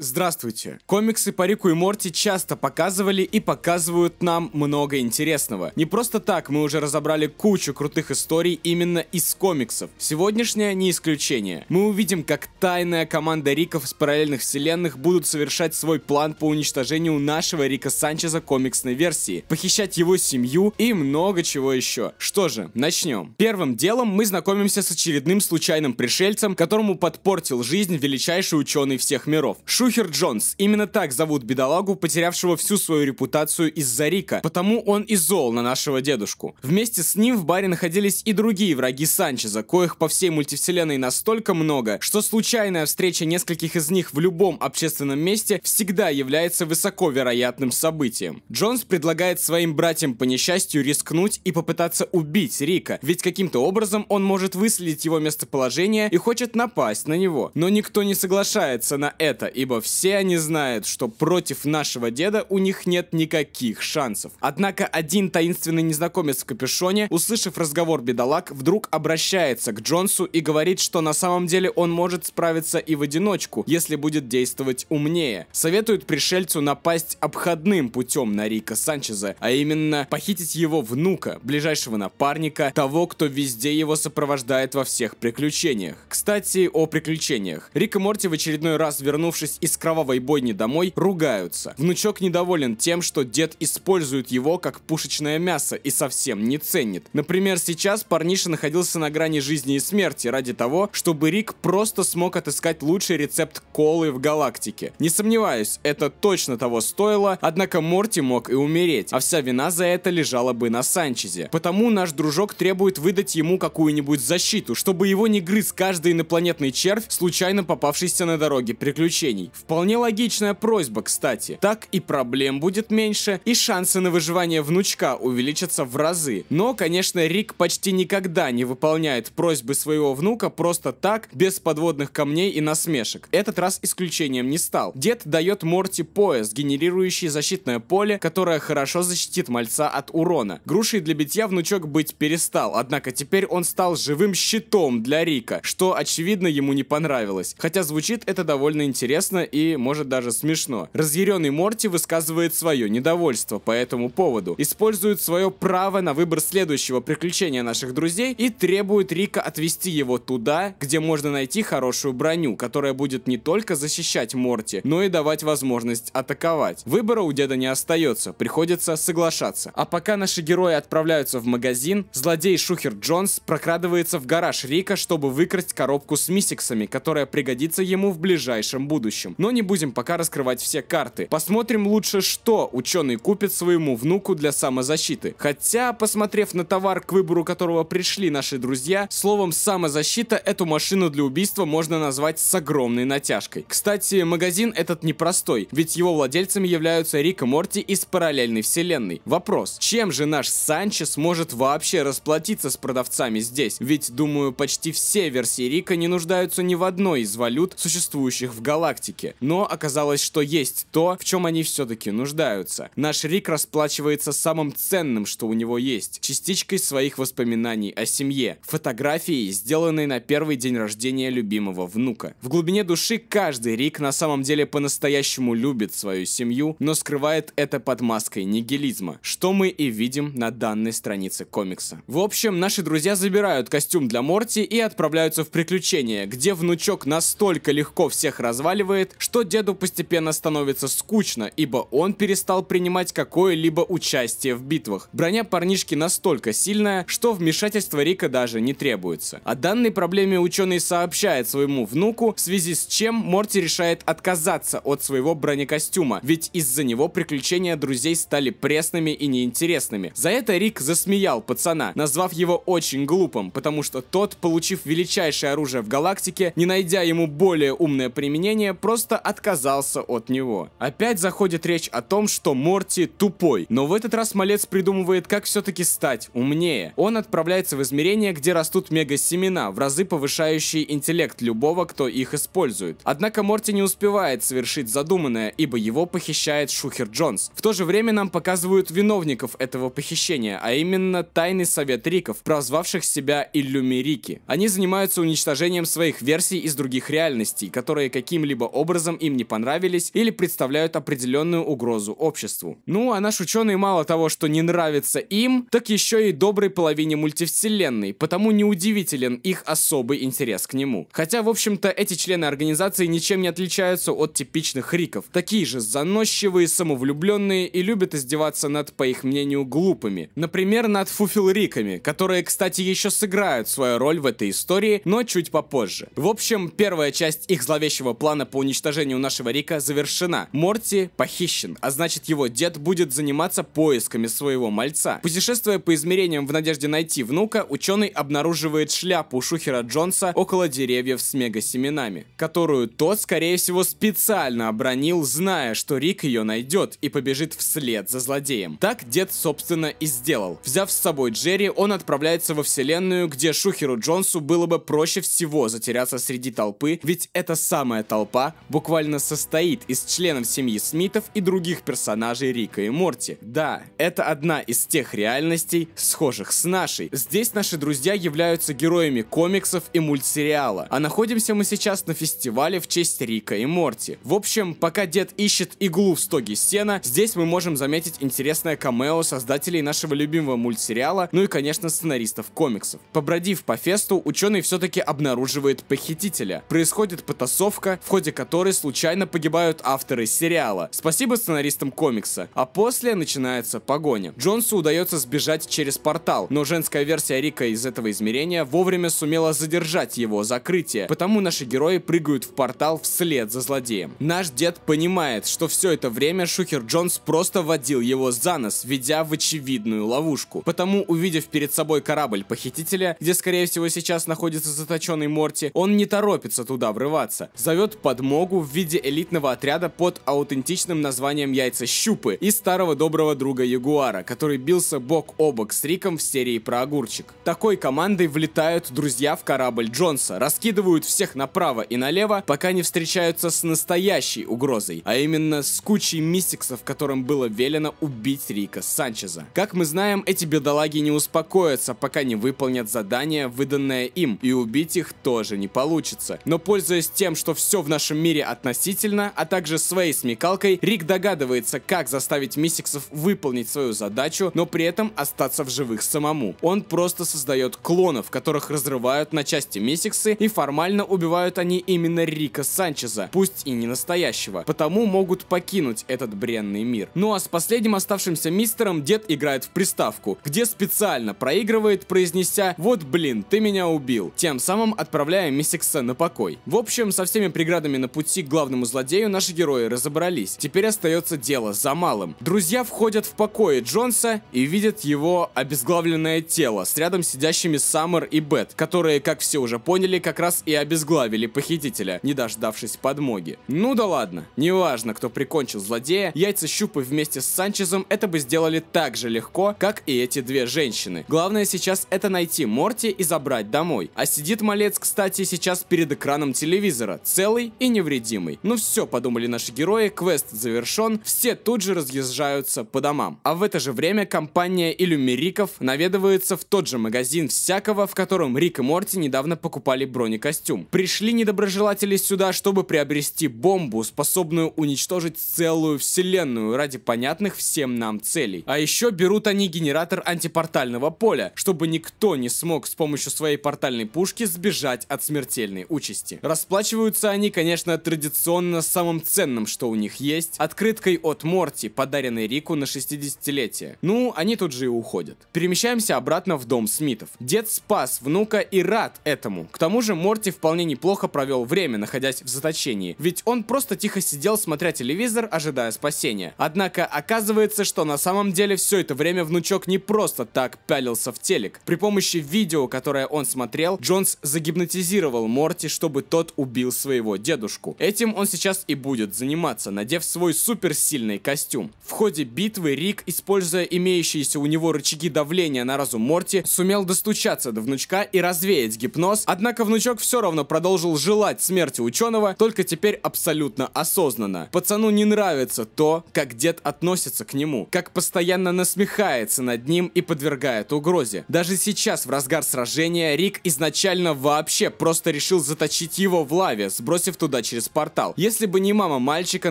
Здравствуйте! Комиксы по Рику и Морти часто показывали и показывают нам много интересного. Не просто так, мы уже разобрали кучу крутых историй именно из комиксов. Сегодняшняя не исключение. Мы увидим, как тайная команда Риков из параллельных вселенных будут совершать свой план по уничтожению нашего Рика Санчеза комиксной версии, похищать его семью и много чего еще. Что же, начнем. Первым делом мы знакомимся с очередным случайным пришельцем, которому подпортил жизнь величайший ученый всех миров. Шу Шухер Джонс. Именно так зовут бедолагу, потерявшего всю свою репутацию из-за Рика, потому он и зол на нашего дедушку. Вместе с ним в баре находились и другие враги Санчеза, коих по всей мультивселенной настолько много, что случайная встреча нескольких из них в любом общественном месте всегда является высоко вероятным событием. Джонс предлагает своим братьям по несчастью рискнуть и попытаться убить Рика, ведь каким-то образом он может выследить его местоположение и хочет напасть на него. Но никто не соглашается на это, ибо все они знают, что против нашего деда у них нет никаких шансов. Однако один таинственный незнакомец в капюшоне, услышав разговор бедолаг, вдруг обращается к Джонсу и говорит, что на самом деле он может справиться и в одиночку, если будет действовать умнее. Советует пришельцу напасть обходным путем на Рика Санчеза, а именно похитить его внука, ближайшего напарника, того, кто везде его сопровождает во всех приключениях. Кстати, о приключениях. Рик и Морти в очередной раз вернувшись из из кровавой бойни домой, ругаются. Внучок недоволен тем, что дед использует его как пушечное мясо и совсем не ценит. Например, сейчас парниша находился на грани жизни и смерти ради того, чтобы Рик просто смог отыскать лучший рецепт колы в галактике. Не сомневаюсь, это точно того стоило, однако Морти мог и умереть, а вся вина за это лежала бы на Санчезе. Потому наш дружок требует выдать ему какую-нибудь защиту, чтобы его не грыз каждый инопланетный червь, случайно попавшийся на дороге приключений. Вполне логичная просьба, кстати. Так и проблем будет меньше, и шансы на выживание внучка увеличатся в разы. Но, конечно, Рик почти никогда не выполняет просьбы своего внука просто так, без подводных камней и насмешек. Этот раз исключением не стал. Дед дает Морти пояс, генерирующий защитное поле, которое хорошо защитит мальца от урона. Грушей для битья внучок быть перестал, однако теперь он стал живым щитом для Рика, что, очевидно, ему не понравилось. Хотя звучит это довольно интересно и, может, даже смешно. Разъяренный Морти высказывает свое недовольство по этому поводу, использует свое право на выбор следующего приключения наших друзей и требует Рика отвести его туда, где можно найти хорошую броню, которая будет не только защищать Морти, но и давать возможность атаковать. Выбора у деда не остается, приходится соглашаться. А пока наши герои отправляются в магазин, злодей Шухер Джонс прокрадывается в гараж Рика, чтобы выкрасть коробку с миссиксами, которая пригодится ему в ближайшем будущем будущем. Но не будем пока раскрывать все карты. Посмотрим лучше, что ученый купит своему внуку для самозащиты. Хотя, посмотрев на товар, к выбору которого пришли наши друзья, словом «самозащита» эту машину для убийства можно назвать с огромной натяжкой. Кстати, магазин этот непростой, ведь его владельцами являются Рик и Морти из параллельной вселенной. Вопрос, чем же наш Санчес может вообще расплатиться с продавцами здесь? Ведь, думаю, почти все версии Рика не нуждаются ни в одной из валют, существующих в галактике. Рике. Но оказалось, что есть то, в чем они все-таки нуждаются. Наш Рик расплачивается самым ценным, что у него есть, частичкой своих воспоминаний о семье, фотографией, сделанной на первый день рождения любимого внука. В глубине души каждый Рик на самом деле по-настоящему любит свою семью, но скрывает это под маской нигилизма, что мы и видим на данной странице комикса. В общем, наши друзья забирают костюм для Морти и отправляются в приключение, где внучок настолько легко всех разваливает, показывает, что деду постепенно становится скучно, ибо он перестал принимать какое-либо участие в битвах. Броня парнишки настолько сильная, что вмешательство Рика даже не требуется. О данной проблеме ученый сообщает своему внуку, в связи с чем Морти решает отказаться от своего бронекостюма, ведь из-за него приключения друзей стали пресными и неинтересными. За это Рик засмеял пацана, назвав его очень глупым, потому что тот, получив величайшее оружие в галактике, не найдя ему более умное применение, просто просто отказался от него. Опять заходит речь о том, что Морти тупой, но в этот раз Малец придумывает, как все-таки стать умнее. Он отправляется в измерение, где растут мега-семена, в разы повышающие интеллект любого, кто их использует. Однако Морти не успевает совершить задуманное, ибо его похищает Шухер Джонс. В то же время нам показывают виновников этого похищения, а именно Тайный Совет Риков, прозвавших себя Иллюмирики. Они занимаются уничтожением своих версий из других реальностей, которые каким-либо образом образом им не понравились или представляют определенную угрозу обществу. Ну, а наш ученый мало того, что не нравится им, так еще и доброй половине мультивселенной, потому неудивителен их особый интерес к нему. Хотя, в общем-то, эти члены организации ничем не отличаются от типичных риков. Такие же заносчивые, самовлюбленные и любят издеваться над, по их мнению, глупыми. Например, над фуфилриками, которые, кстати, еще сыграют свою роль в этой истории, но чуть попозже. В общем, первая часть их зловещего плана по уничтожению у нашего Рика завершена. Морти похищен, а значит его дед будет заниматься поисками своего мальца. Путешествуя по измерениям в надежде найти внука, ученый обнаруживает шляпу Шухера Джонса около деревьев с мега семенами, которую тот, скорее всего, специально обронил, зная, что Рик ее найдет и побежит вслед за злодеем. Так дед, собственно, и сделал. Взяв с собой Джерри, он отправляется во вселенную, где Шухеру Джонсу было бы проще всего затеряться среди толпы, ведь эта самая толпа буквально состоит из членов семьи Смитов и других персонажей Рика и Морти. Да, это одна из тех реальностей, схожих с нашей. Здесь наши друзья являются героями комиксов и мультсериала, а находимся мы сейчас на фестивале в честь Рика и Морти. В общем, пока дед ищет иглу в стоге сена, здесь мы можем заметить интересное камео создателей нашего любимого мультсериала, ну и, конечно, сценаристов комиксов. Побродив по фесту, ученый все-таки обнаруживает похитителя. Происходит потасовка, в ходе которой которой случайно погибают авторы сериала. Спасибо сценаристам комикса. А после начинается погоня. Джонсу удается сбежать через портал, но женская версия Рика из этого измерения вовремя сумела задержать его закрытие, потому наши герои прыгают в портал вслед за злодеем. Наш дед понимает, что все это время Шухер Джонс просто водил его за нос, ведя в очевидную ловушку. Потому, увидев перед собой корабль похитителя, где, скорее всего, сейчас находится заточенный Морти, он не торопится туда врываться. Зовет подмогу подмогу в виде элитного отряда под аутентичным названием «Яйца щупы» и старого доброго друга Ягуара, который бился бок о бок с Риком в серии про огурчик. Такой командой влетают друзья в корабль Джонса, раскидывают всех направо и налево, пока не встречаются с настоящей угрозой, а именно с кучей мистиксов, которым было велено убить Рика Санчеза. Как мы знаем, эти бедолаги не успокоятся, пока не выполнят задание, выданное им, и убить их тоже не получится. Но пользуясь тем, что все в нашем мире мире относительно, а также своей смекалкой, Рик догадывается, как заставить Миссиксов выполнить свою задачу, но при этом остаться в живых самому. Он просто создает клонов, которых разрывают на части Миссиксы, и формально убивают они именно Рика Санчеза, пусть и не настоящего, потому могут покинуть этот бренный мир. Ну а с последним оставшимся мистером дед играет в приставку, где специально проигрывает, произнеся «Вот блин, ты меня убил», тем самым отправляя Миссикса на покой. В общем, со всеми преградами на пути пути к главному злодею наши герои разобрались. Теперь остается дело за малым. Друзья входят в покое Джонса и видят его обезглавленное тело с рядом сидящими Саммер и Бет, которые, как все уже поняли, как раз и обезглавили похитителя, не дождавшись подмоги. Ну да ладно, неважно, кто прикончил злодея, яйца щупы вместе с Санчезом это бы сделали так же легко, как и эти две женщины. Главное сейчас это найти Морти и забрать домой. А сидит малец, кстати, сейчас перед экраном телевизора, целый и невредимый невредимой. Ну все, подумали наши герои, квест завершен, все тут же разъезжаются по домам. А в это же время компания иллюмериков наведывается в тот же магазин всякого, в котором Рик и Морти недавно покупали бронекостюм. Пришли недоброжелатели сюда, чтобы приобрести бомбу, способную уничтожить целую вселенную ради понятных всем нам целей. А еще берут они генератор антипортального поля, чтобы никто не смог с помощью своей портальной пушки сбежать от смертельной участи. Расплачиваются они, конечно, традиционно самым ценным, что у них есть, открыткой от Морти, подаренной Рику на 60-летие. Ну, они тут же и уходят. Перемещаемся обратно в дом Смитов. Дед спас внука и рад этому. К тому же Морти вполне неплохо провел время, находясь в заточении, ведь он просто тихо сидел, смотря телевизор, ожидая спасения. Однако оказывается, что на самом деле все это время внучок не просто так пялился в телек. При помощи видео, которое он смотрел, Джонс загипнотизировал Морти, чтобы тот убил своего дедушку атаку. Этим он сейчас и будет заниматься, надев свой суперсильный костюм. В ходе битвы Рик, используя имеющиеся у него рычаги давления на разум Морти, сумел достучаться до внучка и развеять гипноз, однако внучок все равно продолжил желать смерти ученого, только теперь абсолютно осознанно. Пацану не нравится то, как дед относится к нему, как постоянно насмехается над ним и подвергает угрозе. Даже сейчас, в разгар сражения, Рик изначально вообще просто решил заточить его в лаве, сбросив туда через через портал. Если бы не мама мальчика,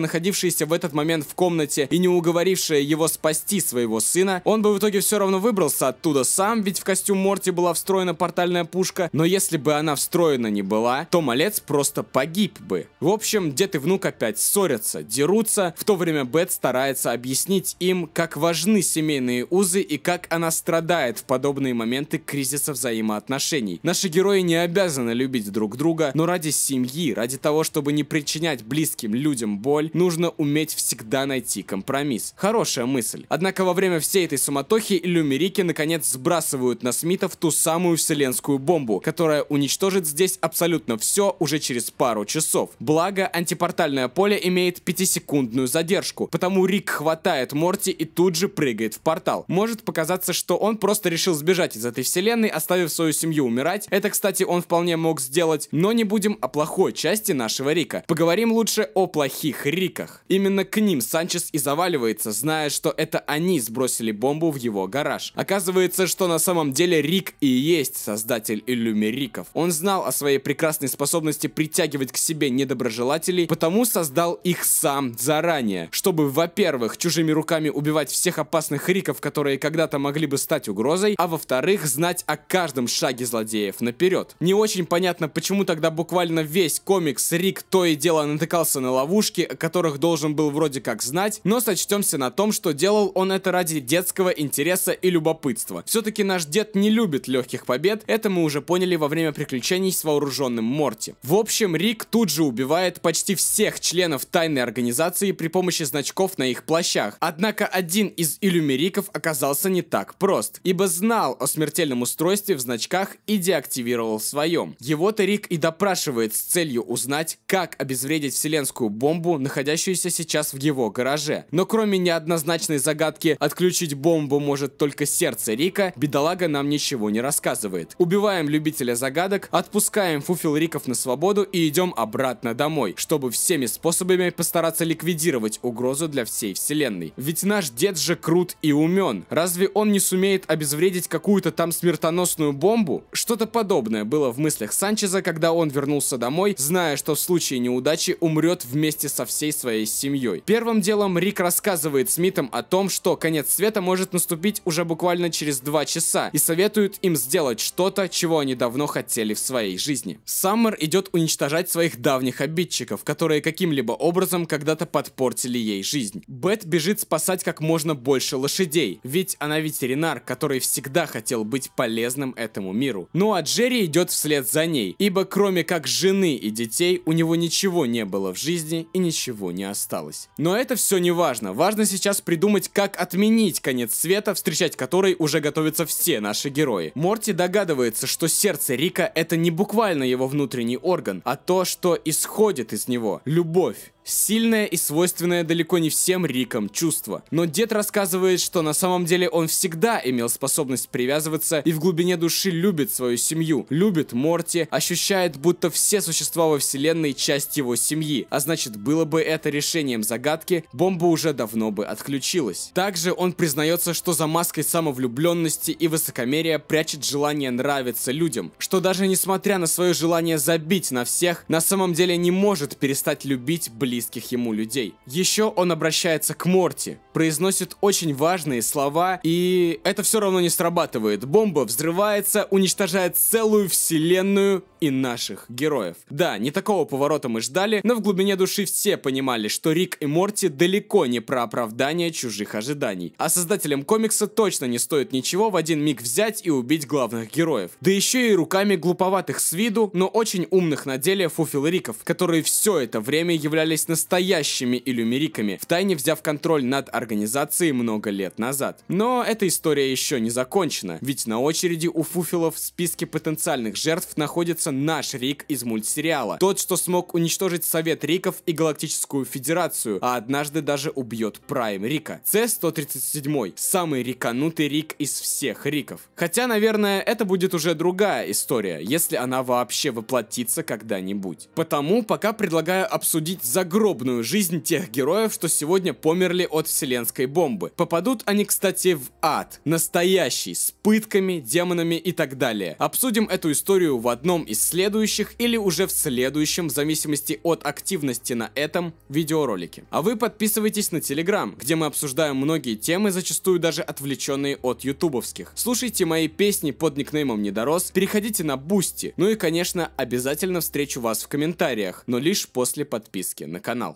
находившаяся в этот момент в комнате и не уговорившая его спасти своего сына, он бы в итоге все равно выбрался оттуда сам, ведь в костюм Морти была встроена портальная пушка, но если бы она встроена не была, то малец просто погиб бы. В общем, дед и внук опять ссорятся, дерутся, в то время Бет старается объяснить им, как важны семейные узы и как она страдает в подобные моменты кризиса взаимоотношений. Наши герои не обязаны любить друг друга, но ради семьи, ради того, чтобы не не причинять близким людям боль, нужно уметь всегда найти компромисс. Хорошая мысль. Однако во время всей этой суматохи Люмерики наконец сбрасывают на Смитов ту самую вселенскую бомбу, которая уничтожит здесь абсолютно все уже через пару часов. Благо, антипортальное поле имеет пятисекундную задержку, потому Рик хватает Морти и тут же прыгает в портал. Может показаться, что он просто решил сбежать из этой вселенной, оставив свою семью умирать. Это, кстати, он вполне мог сделать, но не будем о плохой части нашего Рика. Рика. Поговорим лучше о плохих Риках. Именно к ним Санчес и заваливается, зная, что это они сбросили бомбу в его гараж. Оказывается, что на самом деле Рик и есть создатель Иллюми иллюмериков. Он знал о своей прекрасной способности притягивать к себе недоброжелателей, потому создал их сам заранее, чтобы, во-первых, чужими руками убивать всех опасных риков, которые когда-то могли бы стать угрозой, а во-вторых, знать о каждом шаге злодеев наперед. Не очень понятно, почему тогда буквально весь комикс Рик то то и дело натыкался на ловушки, о которых должен был вроде как знать, но сочтемся на том, что делал он это ради детского интереса и любопытства. Все-таки наш дед не любит легких побед, это мы уже поняли во время приключений с вооруженным Морти. В общем, Рик тут же убивает почти всех членов тайной организации при помощи значков на их плащах. Однако один из иллюмериков оказался не так прост, ибо знал о смертельном устройстве в значках и деактивировал в своем. Его-то Рик и допрашивает с целью узнать, как как обезвредить вселенскую бомбу, находящуюся сейчас в его гараже. Но кроме неоднозначной загадки «отключить бомбу может только сердце Рика», бедолага нам ничего не рассказывает. Убиваем любителя загадок, отпускаем фуфел Риков на свободу и идем обратно домой, чтобы всеми способами постараться ликвидировать угрозу для всей вселенной. Ведь наш дед же крут и умен. Разве он не сумеет обезвредить какую-то там смертоносную бомбу? Что-то подобное было в мыслях Санчеза, когда он вернулся домой, зная, что в случае случае неудачи умрет вместе со всей своей семьей. Первым делом Рик рассказывает Смитам о том, что конец света может наступить уже буквально через два часа, и советует им сделать что-то, чего они давно хотели в своей жизни. Саммер идет уничтожать своих давних обидчиков, которые каким-либо образом когда-то подпортили ей жизнь. Бет бежит спасать как можно больше лошадей, ведь она ветеринар, который всегда хотел быть полезным этому миру. Ну а Джерри идет вслед за ней, ибо кроме как жены и детей, у него ничего не было в жизни и ничего не осталось. Но это все не важно. Важно сейчас придумать, как отменить конец света, встречать который уже готовятся все наши герои. Морти догадывается, что сердце Рика это не буквально его внутренний орган, а то, что исходит из него. Любовь. Сильное и свойственное далеко не всем Рикам чувство. Но дед рассказывает, что на самом деле он всегда имел способность привязываться и в глубине души любит свою семью, любит Морти, ощущает, будто все существа во вселенной часть его семьи. А значит, было бы это решением загадки, бомба уже давно бы отключилась. Также он признается, что за маской самовлюбленности и высокомерия прячет желание нравиться людям, что даже несмотря на свое желание забить на всех, на самом деле не может перестать любить близких близких ему людей. Еще он обращается к Морти, произносит очень важные слова, и это все равно не срабатывает. Бомба взрывается, уничтожает целую вселенную, и наших героев. Да, не такого поворота мы ждали, но в глубине души все понимали, что Рик и Морти далеко не про оправдание чужих ожиданий. А создателям комикса точно не стоит ничего в один миг взять и убить главных героев. Да еще и руками глуповатых с виду, но очень умных на деле фуфел Риков, которые все это время являлись настоящими иллюмериками, втайне взяв контроль над организацией много лет назад. Но эта история еще не закончена, ведь на очереди у фуфелов в списке потенциальных жертв находится появился наш Рик из мультсериала. Тот, что смог уничтожить Совет Риков и Галактическую Федерацию, а однажды даже убьет Прайм Рика. С-137, самый риканутый Рик из всех Риков. Хотя, наверное, это будет уже другая история, если она вообще воплотится когда-нибудь. Потому пока предлагаю обсудить загробную жизнь тех героев, что сегодня померли от вселенской бомбы. Попадут они, кстати, в ад. Настоящий, с пытками, демонами и так далее. Обсудим эту историю в одном из из следующих или уже в следующем, в зависимости от активности на этом видеоролике. А вы подписывайтесь на Телеграм, где мы обсуждаем многие темы, зачастую даже отвлеченные от ютубовских. Слушайте мои песни под никнеймом Недорос, переходите на Бусти, ну и, конечно, обязательно встречу вас в комментариях, но лишь после подписки на канал.